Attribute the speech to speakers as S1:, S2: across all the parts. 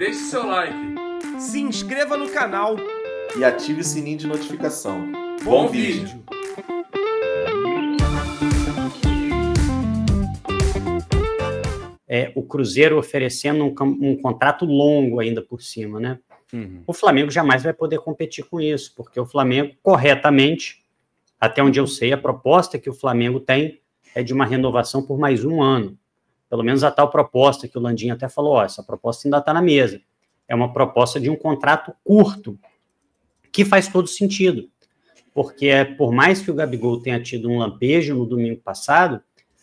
S1: Deixe seu like. Se inscreva no canal. E ative o sininho de notificação. Bom, Bom vídeo. vídeo.
S2: É, o Cruzeiro oferecendo um, um, contrato longo ainda por cima, né? Uhum. O Flamengo jamais vai poder competir com isso, porque o Flamengo, corretamente, até onde eu sei, a proposta que o Flamengo tem é de uma renovação por mais um ano pelo menos a tal proposta que o Landim até falou, ó, essa proposta ainda está na mesa. É uma proposta de um contrato curto, que faz todo sentido. Porque é, por mais que o Gabigol tenha tido um lampejo no domingo passado,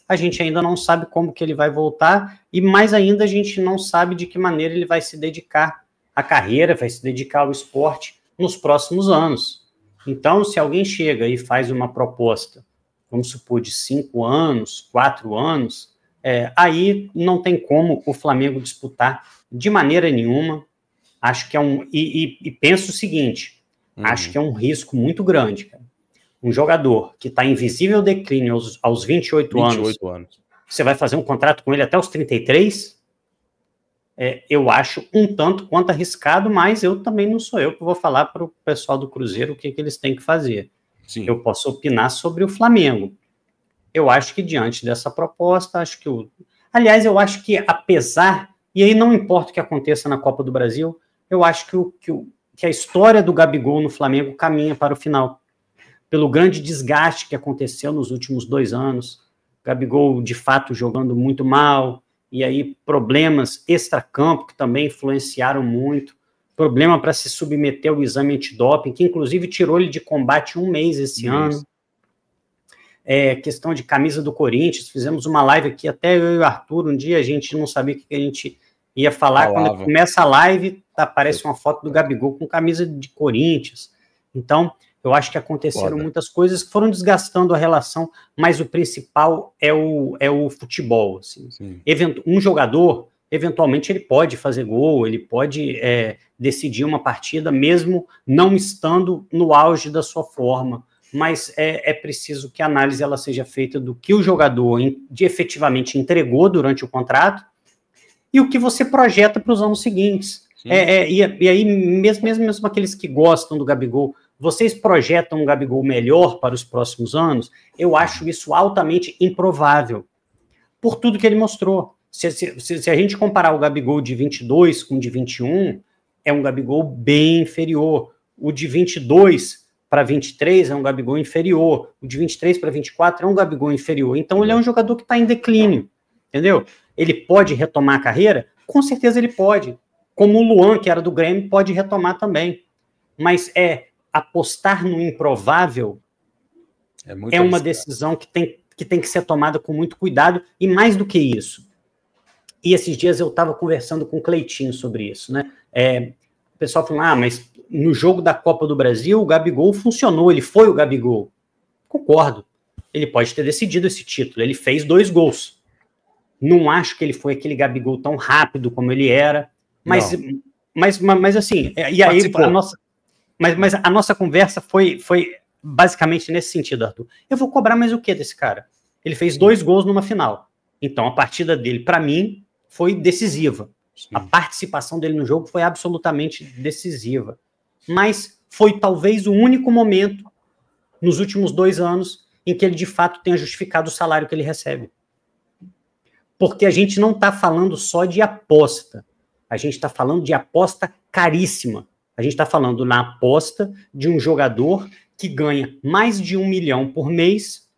S2: a gente ainda não sabe como que ele vai voltar e mais ainda a gente não sabe de que maneira ele vai se dedicar à carreira, vai se dedicar ao esporte nos próximos anos. Então, se alguém chega e faz uma proposta, vamos supor, de cinco anos, quatro anos, é, aí não tem como o Flamengo disputar de maneira nenhuma. Acho que é um. E, e, e penso o seguinte: uhum. acho que é um risco muito grande, cara. Um jogador que está em visível declínio aos, aos 28, 28 anos, anos, você vai fazer um contrato com ele até os 33? É, eu acho um tanto quanto arriscado, mas eu também não sou eu que vou falar para o pessoal do Cruzeiro o que, que eles têm que fazer. Sim. Eu posso opinar sobre o Flamengo eu acho que diante dessa proposta, acho que o. Aliás, eu acho que apesar, e aí não importa o que aconteça na Copa do Brasil, eu acho que, o, que, o, que a história do Gabigol no Flamengo caminha para o final. Pelo grande desgaste que aconteceu nos últimos dois anos, Gabigol de fato jogando muito mal, e aí problemas extracampo que também influenciaram muito, problema para se submeter ao exame antidoping, que inclusive tirou ele de combate um mês esse Isso. ano é, questão de camisa do Corinthians, fizemos uma live aqui, até eu e o Arthur, um dia a gente não sabia o que a gente ia falar, Falava. quando começa a live, tá, aparece uma foto do Gabigol com camisa de Corinthians, então eu acho que aconteceram Foda. muitas coisas que foram desgastando a relação, mas o principal é o, é o futebol. Assim. Um jogador, eventualmente, ele pode fazer gol, ele pode é, decidir uma partida, mesmo não estando no auge da sua forma mas é, é, preciso que a análise ela seja feita do que o jogador de efetivamente entregou durante o contrato e o que você projeta para os anos seguintes. É, é, e, e, aí, mesmo, mesmo, mesmo aqueles que gostam do Gabigol, vocês projetam um Gabigol melhor para os próximos anos? Eu acho isso altamente improvável, por tudo que ele mostrou. Se, se, se a gente comparar o Gabigol de 22 com o de 21, é um Gabigol bem inferior. O de 22 para 23 é um Gabigol inferior, o de 23 para 24 é um Gabigol inferior. Então ele é um jogador que está em declínio, entendeu? Ele pode retomar a carreira? Com certeza ele pode. Como o Luan, que era do Grêmio, pode retomar também. Mas é apostar no improvável é, é uma decisão que tem, que tem que ser tomada com muito cuidado e mais do que isso. E esses dias eu estava conversando com o Cleitinho sobre isso, né? É, o pessoal falou, ah, mas no jogo da Copa do Brasil, o Gabigol funcionou, ele foi o Gabigol. Concordo. Ele pode ter decidido esse título, ele fez dois gols. Não acho que ele foi aquele Gabigol tão rápido como ele era, mas, mas, mas, mas, assim, é, e aí a nossa, mas, mas a nossa conversa foi, foi basicamente nesse sentido, Arthur. Eu vou cobrar mais o que desse cara? Ele fez dois gols numa final. Então a partida dele, para mim, foi decisiva. Sim. A participação dele no jogo foi absolutamente decisiva mas foi talvez o único momento nos últimos dois anos em que ele de fato tenha justificado o salário que ele recebe. Porque a gente não está falando só de aposta, a gente está falando de aposta caríssima. A gente está falando na aposta de um jogador que ganha mais de um milhão por mês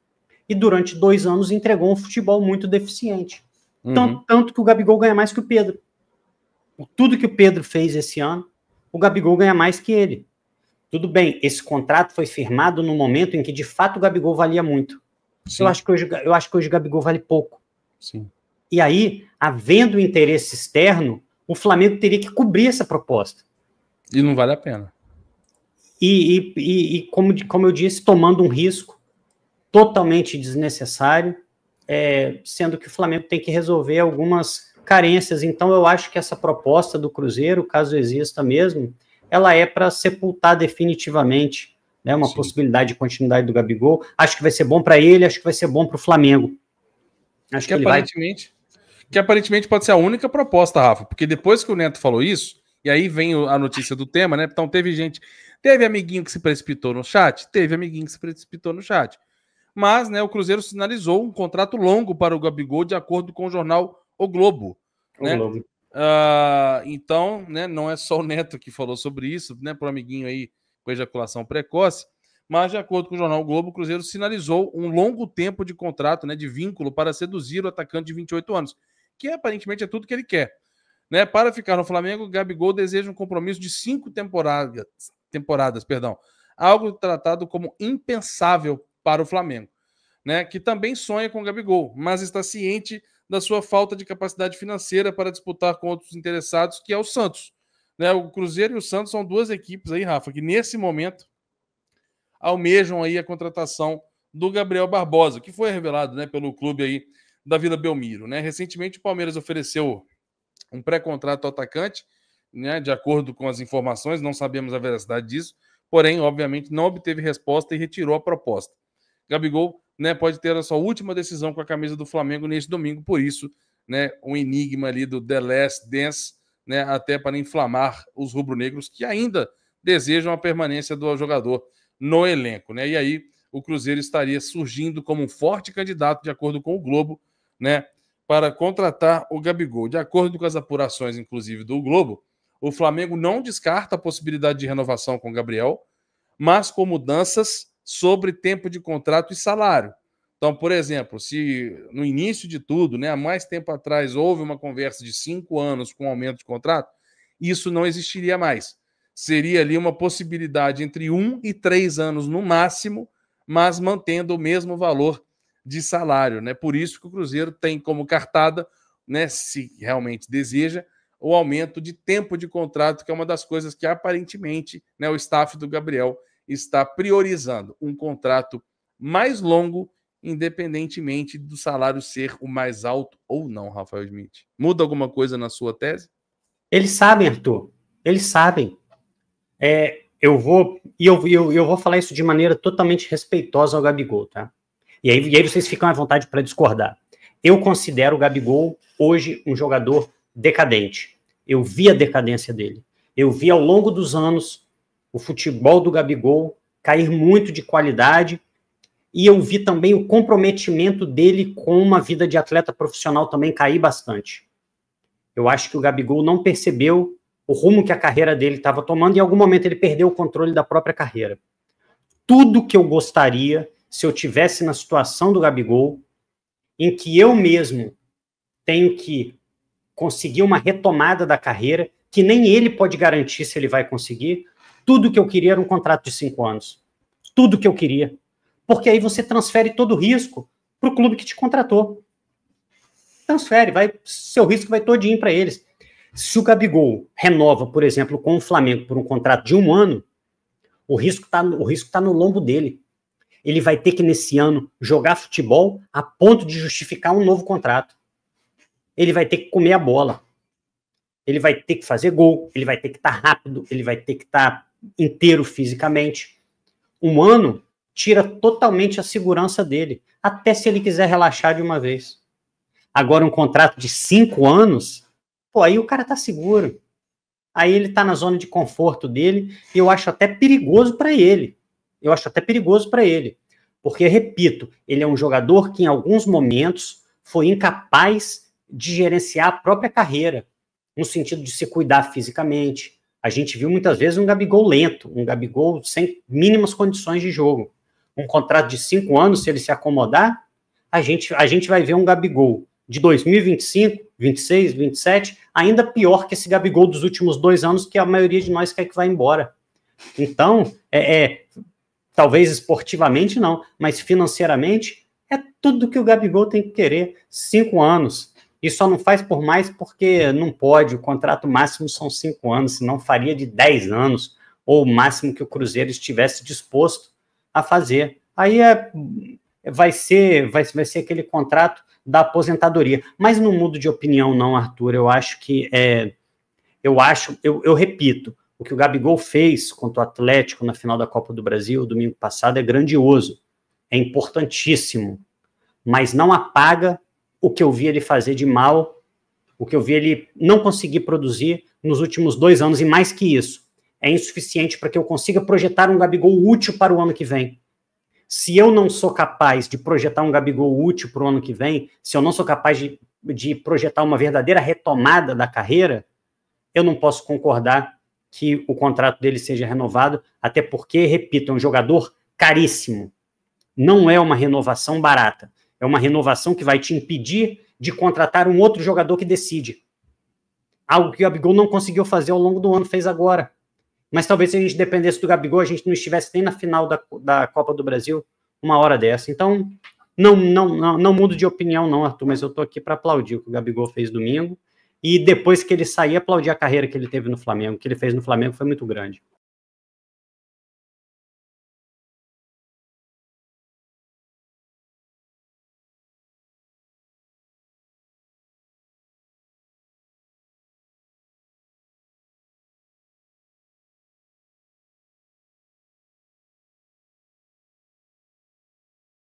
S2: e durante dois anos entregou um futebol muito deficiente. Uhum. Tanto, tanto que o Gabigol ganha mais que o Pedro. Tudo que o Pedro fez esse ano, o Gabigol ganha mais que ele. Tudo bem, esse contrato foi firmado no momento em que de fato o Gabigol valia muito. Eu acho, que hoje, eu acho que hoje o Gabigol vale pouco. Sim. E aí, havendo interesse externo, o Flamengo teria que cobrir essa proposta. E não vale a pena. E, e, e como, como eu disse, tomando um risco totalmente desnecessário, é, sendo que o Flamengo tem que resolver algumas carências. Então, eu acho que essa proposta do Cruzeiro, caso exista mesmo, ela é para sepultar definitivamente né, uma Sim. possibilidade de continuidade do Gabigol. Acho que vai ser bom para ele, acho que vai ser bom para o Flamengo.
S1: Acho que, que aparentemente, vai... que aparentemente pode ser a única proposta, Rafa, porque depois que o Neto falou isso, e aí vem a notícia do tema, né? Então teve gente, teve amiguinho que se precipitou no chat, teve amiguinho que se precipitou no chat. Mas, né, o Cruzeiro sinalizou um contrato longo para o Gabigol de acordo com o jornal o Globo. O né? Globo. Uh, então, né, não é só o Neto que falou sobre isso, né, para o amiguinho aí com ejaculação precoce, mas de acordo com o jornal o Globo, o Cruzeiro sinalizou um longo tempo de contrato, né, de vínculo para seduzir o atacante de 28 anos, que aparentemente é tudo que ele quer. Né, para ficar no Flamengo, Gabigol deseja um compromisso de cinco temporadas, temporadas, perdão, algo tratado como impensável para o Flamengo, né, que também sonha com o Gabigol, mas está ciente da sua falta de capacidade financeira para disputar com outros interessados, que é o Santos. Né? O Cruzeiro e o Santos são duas equipes aí, Rafa, que nesse momento almejam aí a contratação do Gabriel Barbosa, que foi revelado né, pelo clube aí da Vila Belmiro. Né? Recentemente o Palmeiras ofereceu um pré-contrato ao atacante, né, de acordo com as informações, não sabemos a veracidade disso, porém, obviamente, não obteve resposta e retirou a proposta. Gabigol né, pode ter a sua última decisão com a camisa do Flamengo neste domingo, por isso, né, um enigma ali do The Last Dance, né, até para inflamar os rubro-negros que ainda desejam a permanência do jogador no elenco, né? E aí o Cruzeiro estaria surgindo como um forte candidato, de acordo com o Globo, né, para contratar o Gabigol. De acordo com as apurações, inclusive, do Globo, o Flamengo não descarta a possibilidade de renovação com o Gabriel, mas com mudanças sobre tempo de contrato e salário. Então, por exemplo, se no início de tudo, né, há mais tempo atrás, houve uma conversa de cinco anos com aumento de contrato, isso não existiria mais. Seria ali uma possibilidade entre um e três anos no máximo, mas mantendo o mesmo valor de salário. Né? Por isso que o Cruzeiro tem como cartada, né, se realmente deseja, o aumento de tempo de contrato, que é uma das coisas que aparentemente né, o staff do Gabriel está priorizando um contrato mais longo, independentemente do salário ser o mais alto ou não, Rafael Smith. Muda alguma coisa na sua tese? Eles sabem,
S2: Arthur. Eles sabem. É, eu vou e eu, eu, eu vou falar isso de maneira totalmente respeitosa ao Gabigol, tá? E aí, e aí vocês ficam à vontade para discordar. Eu considero o Gabigol hoje um jogador decadente. Eu vi a decadência dele. Eu vi ao longo dos anos o futebol do Gabigol cair muito de qualidade e eu vi também o comprometimento dele com uma vida de atleta profissional também cair bastante. Eu acho que o Gabigol não percebeu o rumo que a carreira dele estava tomando e em algum momento ele perdeu o controle da própria carreira. Tudo que eu gostaria se eu tivesse na situação do Gabigol, em que eu mesmo tenho que conseguir uma retomada da carreira que nem ele pode garantir se ele vai conseguir, tudo que eu queria era um contrato de cinco anos. Tudo que eu queria. Porque aí você transfere todo o risco para o clube que te contratou. Transfere, vai, seu risco vai todinho para eles. Se o Gabigol renova, por exemplo, com o Flamengo por um contrato de um ano, o risco está tá no lombo dele. Ele vai ter que, nesse ano, jogar futebol a ponto de justificar um novo contrato. Ele vai ter que comer a bola. Ele vai ter que fazer gol, ele vai ter que estar tá rápido, ele vai ter que estar tá inteiro fisicamente. Um ano tira totalmente a segurança dele, até se ele quiser relaxar de uma vez. Agora, um contrato de cinco anos, pô, aí o cara tá seguro. Aí ele tá na zona de conforto dele, e eu acho até perigoso para ele. Eu acho até perigoso para ele. Porque, repito, ele é um jogador que em alguns momentos foi incapaz de gerenciar a própria carreira, no sentido de se cuidar fisicamente, a gente viu muitas vezes um Gabigol lento, um Gabigol sem mínimas condições de jogo. Um contrato de cinco anos, se ele se acomodar, a gente, a gente vai ver um Gabigol de 2025, 26, 27, ainda pior que esse Gabigol dos últimos dois anos, que a maioria de nós quer que vá embora. Então, é, é talvez esportivamente não, mas financeiramente, é tudo que o Gabigol tem que querer. Cinco anos, e só não faz por mais porque não pode, o contrato máximo são cinco anos, senão faria de dez anos, ou o máximo que o Cruzeiro estivesse disposto a fazer. Aí é, vai, ser, vai, vai ser aquele contrato da aposentadoria. Mas não mudo de opinião, não, Arthur. Eu acho que é, eu acho, eu, eu repito, o que o Gabigol fez contra o Atlético na final da Copa do Brasil domingo passado é grandioso, é importantíssimo, mas não apaga o que eu vi ele fazer de mal, o que eu vi ele não conseguir produzir nos últimos dois anos, e mais que isso, é insuficiente para que eu consiga projetar um Gabigol útil para o ano que vem. Se eu não sou capaz de projetar um Gabigol útil para o ano que vem, se eu não sou capaz de, de projetar uma verdadeira retomada da carreira, eu não posso concordar que o contrato dele seja renovado, até porque, repito, é um jogador caríssimo. Não é uma renovação barata. É uma renovação que vai te impedir de contratar um outro jogador que decide. Algo que o Gabigol não conseguiu fazer ao longo do ano, fez agora. Mas talvez se a gente dependesse do Gabigol, a gente não estivesse nem na final da, da Copa do Brasil uma hora dessa. Então, não, não, não, não mudo de opinião, não, Arthur, mas eu estou aqui para aplaudir o que o Gabigol fez domingo. E depois que ele sair, aplaudir a carreira que ele teve no Flamengo. O que ele fez no Flamengo foi muito grande.